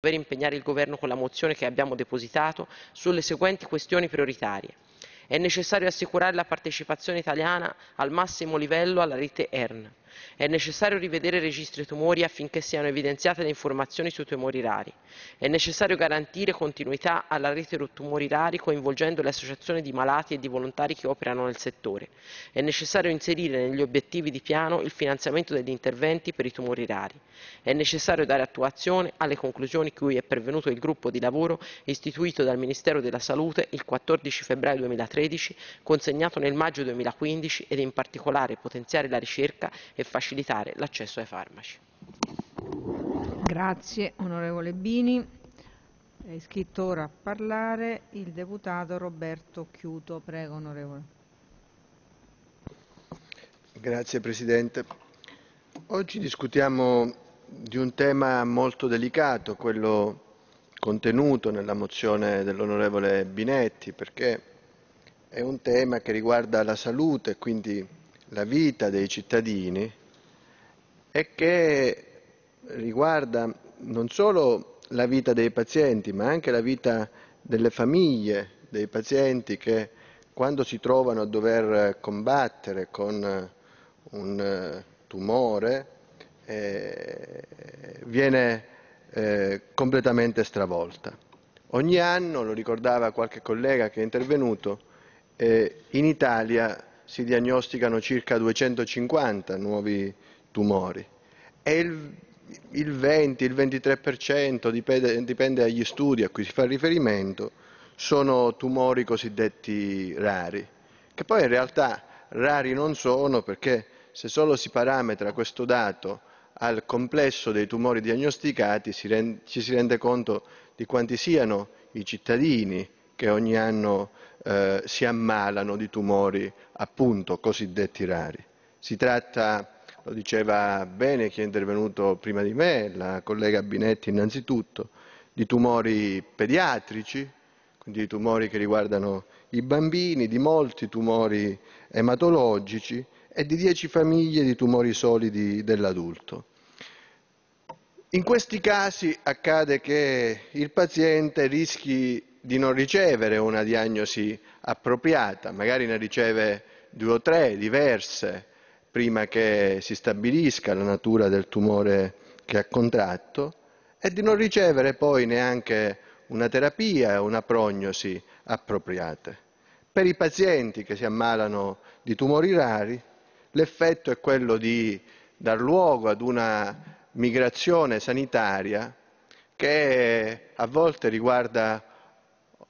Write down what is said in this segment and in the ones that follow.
dover impegnare il Governo con la mozione che abbiamo depositato sulle seguenti questioni prioritarie. È necessario assicurare la partecipazione italiana al massimo livello alla rete ERN. È necessario rivedere i registri tumori affinché siano evidenziate le informazioni sui tumori rari. È necessario garantire continuità alla rete di tumori rari coinvolgendo le associazioni di malati e di volontari che operano nel settore. È necessario inserire negli obiettivi di piano il finanziamento degli interventi per i tumori rari. È necessario dare attuazione alle conclusioni cui è pervenuto il gruppo di lavoro istituito dal Ministero della Salute il 14 febbraio 2013, consegnato nel maggio 2015 ed in particolare potenziare la ricerca e facilitare l'accesso ai farmaci. Grazie onorevole Bini. È iscritto ora a parlare il deputato Roberto Chiuto. Prego onorevole. Grazie Presidente. Oggi discutiamo di un tema molto delicato, quello contenuto nella mozione dell'onorevole Binetti, perché è un tema che riguarda la salute, quindi la vita dei cittadini e che riguarda non solo la vita dei pazienti, ma anche la vita delle famiglie dei pazienti che quando si trovano a dover combattere con un eh, tumore eh, viene eh, completamente stravolta. Ogni anno, lo ricordava qualche collega che è intervenuto, eh, in Italia si diagnosticano circa 250 nuovi tumori e il, il 20, il 23% dipende, dipende dagli studi a cui si fa riferimento, sono tumori cosiddetti rari, che poi in realtà rari non sono perché se solo si parametra questo dato al complesso dei tumori diagnosticati si rend, ci si rende conto di quanti siano i cittadini che ogni anno eh, si ammalano di tumori appunto cosiddetti rari. Si tratta, lo diceva bene chi è intervenuto prima di me, la collega Binetti innanzitutto, di tumori pediatrici, quindi di tumori che riguardano i bambini, di molti tumori ematologici e di dieci famiglie di tumori solidi dell'adulto. In questi casi accade che il paziente rischi di non ricevere una diagnosi appropriata, magari ne riceve due o tre diverse prima che si stabilisca la natura del tumore che ha contratto e di non ricevere poi neanche una terapia e una prognosi appropriate. Per i pazienti che si ammalano di tumori rari, l'effetto è quello di dar luogo ad una migrazione sanitaria che a volte riguarda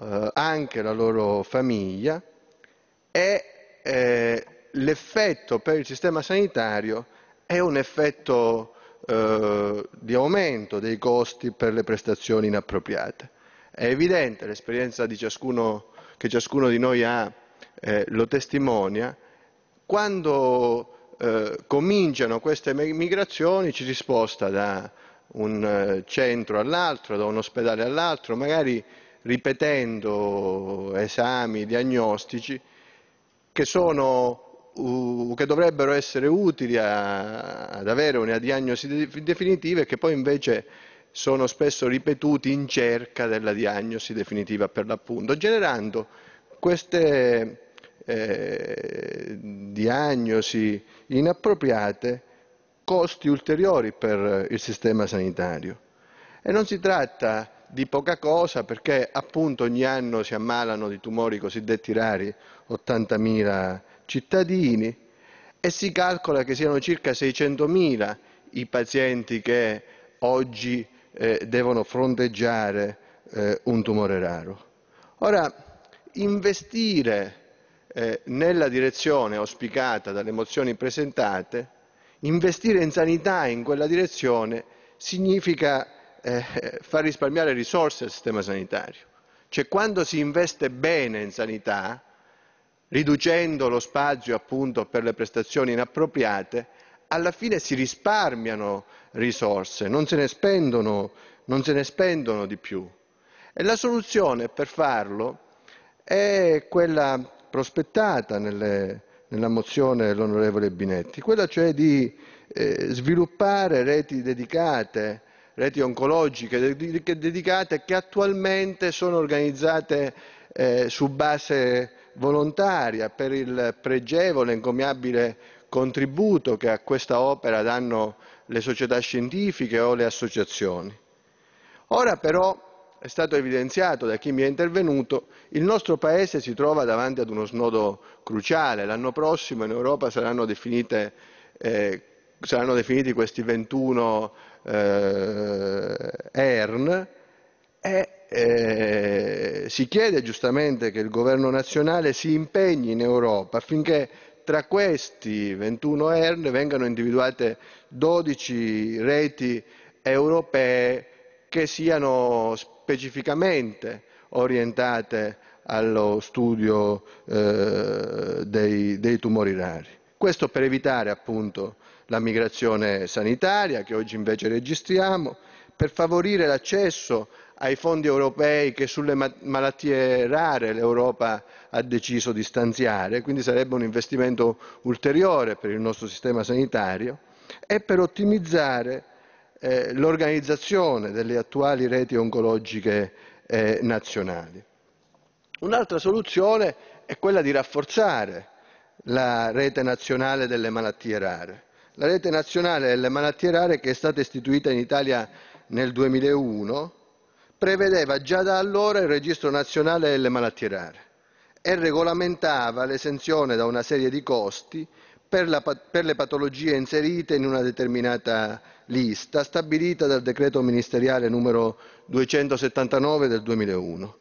eh, anche la loro famiglia, e eh, l'effetto per il sistema sanitario è un effetto eh, di aumento dei costi per le prestazioni inappropriate. È evidente, l'esperienza ciascuno, che ciascuno di noi ha eh, lo testimonia, quando eh, cominciano queste migrazioni ci si sposta da un eh, centro all'altro, da un ospedale all'altro, magari ripetendo esami diagnostici che, sono, che dovrebbero essere utili a, ad avere una diagnosi definitiva e che poi invece sono spesso ripetuti in cerca della diagnosi definitiva per l'appunto, generando queste eh, diagnosi inappropriate costi ulteriori per il sistema sanitario. E non si tratta di poca cosa perché appunto ogni anno si ammalano di tumori cosiddetti rari 80.000 cittadini e si calcola che siano circa 600.000 i pazienti che oggi eh, devono fronteggiare eh, un tumore raro. Ora, investire eh, nella direzione auspicata dalle mozioni presentate, investire in sanità in quella direzione significa eh, fa risparmiare risorse al sistema sanitario. Cioè quando si investe bene in sanità, riducendo lo spazio appunto per le prestazioni inappropriate, alla fine si risparmiano risorse, non se ne spendono, se ne spendono di più. E la soluzione per farlo è quella prospettata nelle, nella mozione dell'onorevole Binetti, quella cioè di eh, sviluppare reti dedicate reti oncologiche dedicate che attualmente sono organizzate eh, su base volontaria per il pregevole e encomiabile contributo che a questa opera danno le società scientifiche o le associazioni. Ora però è stato evidenziato da chi mi è intervenuto, il nostro Paese si trova davanti ad uno snodo cruciale. L'anno prossimo in Europa saranno, definite, eh, saranno definiti questi 21 eh, ERN e eh, si chiede giustamente che il governo nazionale si impegni in Europa affinché tra questi 21 ERN vengano individuate 12 reti europee che siano specificamente orientate allo studio eh, dei, dei tumori rari. Questo per evitare appunto la migrazione sanitaria che oggi invece registriamo, per favorire l'accesso ai fondi europei che sulle malattie rare l'Europa ha deciso di stanziare, quindi sarebbe un investimento ulteriore per il nostro sistema sanitario, e per ottimizzare eh, l'organizzazione delle attuali reti oncologiche eh, nazionali. Un'altra soluzione è quella di rafforzare la rete nazionale delle malattie rare. La rete nazionale delle malattie rare, che è stata istituita in Italia nel 2001, prevedeva già da allora il registro nazionale delle malattie rare e regolamentava l'esenzione da una serie di costi per, la, per le patologie inserite in una determinata lista stabilita dal decreto ministeriale numero 279 del 2001.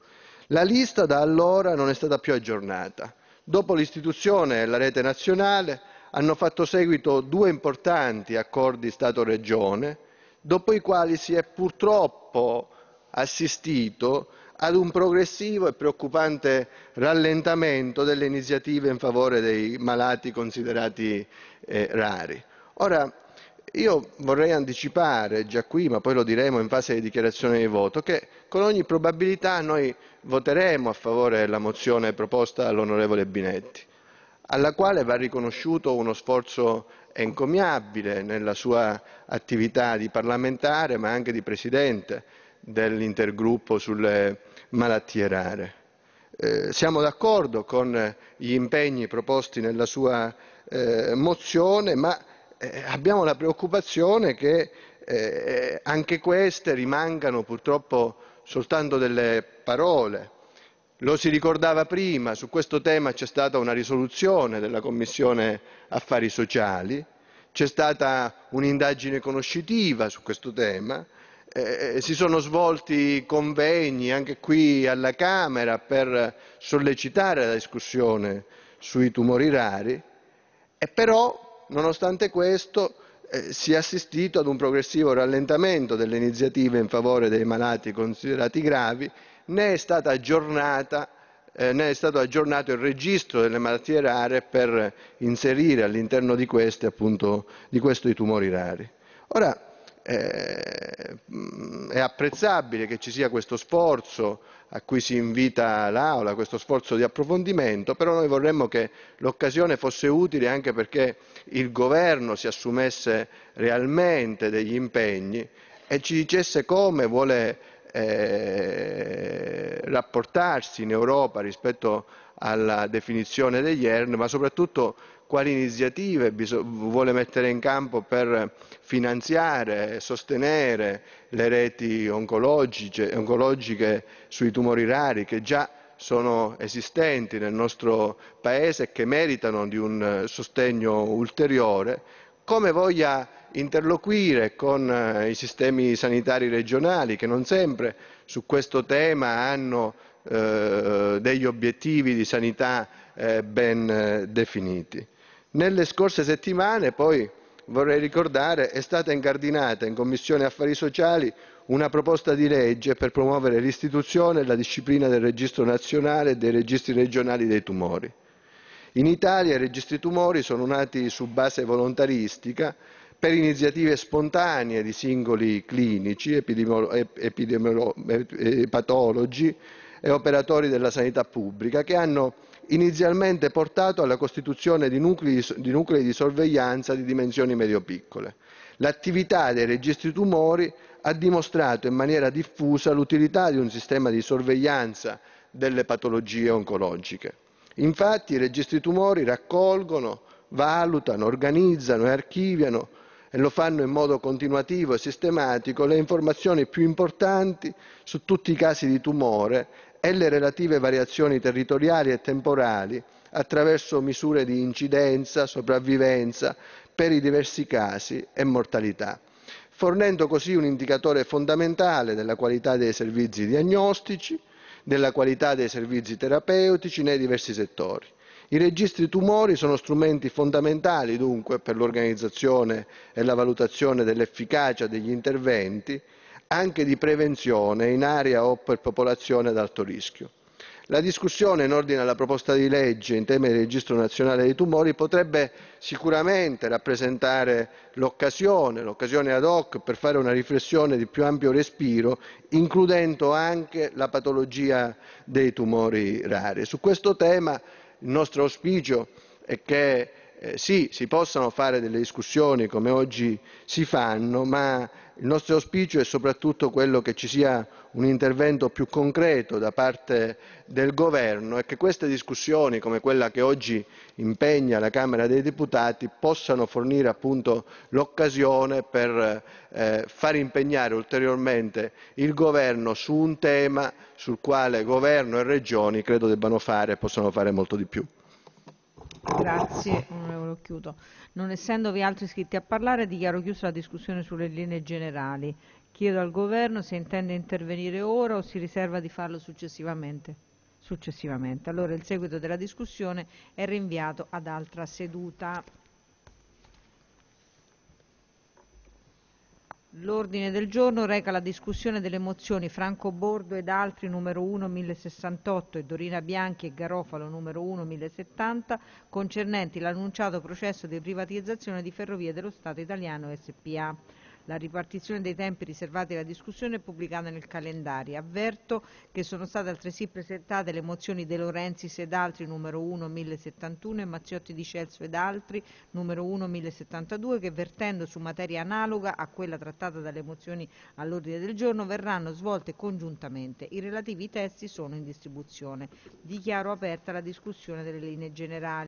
La lista da allora non è stata più aggiornata Dopo l'istituzione della rete nazionale hanno fatto seguito due importanti accordi Stato-Regione, dopo i quali si è purtroppo assistito ad un progressivo e preoccupante rallentamento delle iniziative in favore dei malati considerati eh, rari. Ora, io vorrei anticipare già qui, ma poi lo diremo in fase di dichiarazione di voto, che con ogni probabilità noi voteremo a favore della mozione proposta dall'onorevole Binetti, alla quale va riconosciuto uno sforzo encomiabile nella sua attività di parlamentare, ma anche di presidente dell'intergruppo sulle malattie rare. Eh, siamo d'accordo con gli impegni proposti nella sua eh, mozione, ma eh, abbiamo la preoccupazione che eh, eh, anche queste rimangano purtroppo soltanto delle parole. Lo si ricordava prima, su questo tema c'è stata una risoluzione della Commissione Affari Sociali, c'è stata un'indagine conoscitiva su questo tema, eh, eh si sono svolti convegni anche qui alla Camera per sollecitare la discussione sui tumori rari, e però nonostante questo eh, si è assistito ad un progressivo rallentamento delle iniziative in favore dei malati considerati gravi, né eh, è stato aggiornato il registro delle malattie rare per inserire all'interno di, di questo i tumori rari. Ora, eh, mm, è apprezzabile che ci sia questo sforzo a cui si invita l'Aula, questo sforzo di approfondimento, però noi vorremmo che l'occasione fosse utile anche perché il Governo si assumesse realmente degli impegni e ci dicesse come vuole eh, rapportarsi in Europa rispetto alla definizione degli ERN, ma soprattutto quali iniziative vuole mettere in campo per finanziare e sostenere le reti oncologiche, oncologiche sui tumori rari che già sono esistenti nel nostro Paese e che meritano di un sostegno ulteriore, come voglia interloquire con eh, i sistemi sanitari regionali che non sempre su questo tema hanno eh, degli obiettivi di sanità eh, ben eh, definiti. Nelle scorse settimane, poi, vorrei ricordare, è stata incardinata in Commissione Affari Sociali una proposta di legge per promuovere l'istituzione e la disciplina del registro nazionale e dei registri regionali dei tumori. In Italia i registri tumori sono nati su base volontaristica per iniziative spontanee di singoli clinici, epidemiologi e operatori della sanità pubblica che hanno inizialmente portato alla costituzione di nuclei di, nuclei di sorveglianza di dimensioni medio-piccole. L'attività dei registri tumori ha dimostrato in maniera diffusa l'utilità di un sistema di sorveglianza delle patologie oncologiche. Infatti i registri tumori raccolgono, valutano, organizzano e archiviano e lo fanno in modo continuativo e sistematico le informazioni più importanti su tutti i casi di tumore e le relative variazioni territoriali e temporali attraverso misure di incidenza, sopravvivenza per i diversi casi e mortalità, fornendo così un indicatore fondamentale della qualità dei servizi diagnostici, della qualità dei servizi terapeutici nei diversi settori. I registri tumori sono strumenti fondamentali dunque per l'organizzazione e la valutazione dell'efficacia degli interventi anche di prevenzione in area o per popolazione ad alto rischio. La discussione in ordine alla proposta di legge in tema di registro nazionale dei tumori potrebbe sicuramente rappresentare l'occasione, l'occasione ad hoc per fare una riflessione di più ampio respiro, includendo anche la patologia dei tumori rari. Su questo tema il nostro auspicio è che eh, sì, si possono fare delle discussioni come oggi si fanno, ma il nostro auspicio è soprattutto quello che ci sia un intervento più concreto da parte del Governo e che queste discussioni, come quella che oggi impegna la Camera dei Deputati, possano fornire appunto l'occasione per eh, far impegnare ulteriormente il Governo su un tema sul quale Governo e Regioni credo debbano fare e possono fare molto di più. Grazie, onorevole Chiuto. Non essendovi altri iscritti a parlare, dichiaro chiusa la discussione sulle linee generali. Chiedo al Governo se intende intervenire ora o si riserva di farlo successivamente. successivamente. Allora il seguito della discussione è rinviato ad altra seduta. L'ordine del giorno reca la discussione delle mozioni Franco Bordo ed altri numero 1 1068 e Dorina Bianchi e Garofalo numero 1 1070 concernenti l'annunciato processo di privatizzazione di Ferrovie dello Stato italiano SPA. La ripartizione dei tempi riservati alla discussione è pubblicata nel calendario. Avverto che sono state altresì presentate le mozioni De Laurentiis ed altri numero 1 1071 e Mazziotti di Celso ed altri numero 1 1072 che vertendo su materia analoga a quella trattata dalle mozioni all'ordine del giorno verranno svolte congiuntamente. I relativi testi sono in distribuzione. Dichiaro aperta la discussione delle linee generali.